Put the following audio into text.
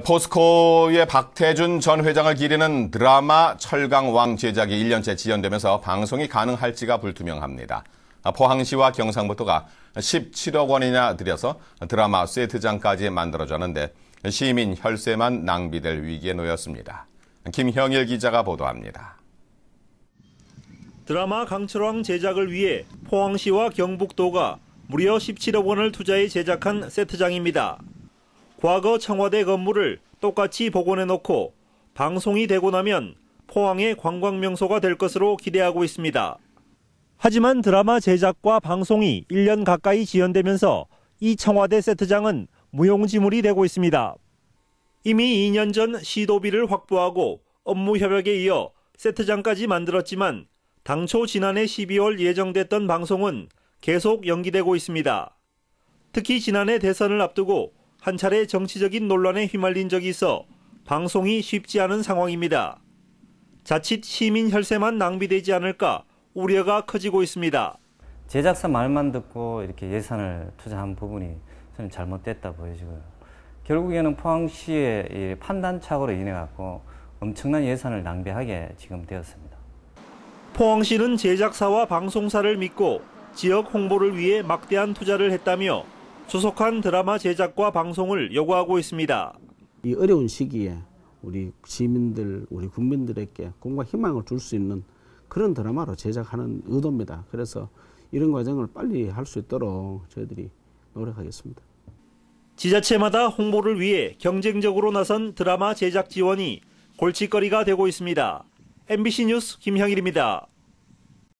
포스코의 박태준 전 회장을 기리는 드라마 철강왕 제작이 1년째 지연되면서 방송이 가능할지가 불투명합니다. 포항시와 경상북도가 17억 원이나 들여서 드라마 세트장까지 만들어졌는데 시민 혈세만 낭비될 위기에 놓였습니다. 김형일 기자가 보도합니다. 드라마 강철왕 제작을 위해 포항시와 경북도가 무려 17억 원을 투자해 제작한 세트장입니다. 과거 청와대 건물을 똑같이 복원해 놓고 방송이 되고 나면 포항의 관광명소가 될 것으로 기대하고 있습니다. 하지만 드라마 제작과 방송이 1년 가까이 지연되면서 이 청와대 세트장은 무용지물이 되고 있습니다. 이미 2년 전 시도비를 확보하고 업무 협약에 이어 세트장까지 만들었지만 당초 지난해 12월 예정됐던 방송은 계속 연기되고 있습니다. 특히 지난해 대선을 앞두고 한 차례 정치적인 논란에 휘말린 적이 있어 방송이 쉽지 않은 상황입니다. 자칫 시민 혈세만 낭비되지 않을까 우려가 커지고 있습니다. 제작사 말만 듣고 이렇게 예산을 투자한 부분이 좀 잘못됐다 보여지고요. 결국에는 포항시의 판단착오로 인해 갖고 엄청난 예산을 낭비하게 지금 되었습니다. 포항시는 제작사와 방송사를 믿고 지역 홍보를 위해 막대한 투자를 했다며 수속한 드라마 제작과 방송을 요구하고 있습니다. 이 어려운 시기에 우리 시민들, 우리 국민들에게 꿈과 희망을 줄 수 있는 그런 드라마로 제작하는 의도입니다. 그래서 이런 과정을 빨리 할 수 있도록 저희들이 노력하겠습니다. 지자체마다 홍보를 위해 경쟁적으로 나선 드라마 제작 지원이 골칫거리가 되고 있습니다. MBC 뉴스 김향일입니다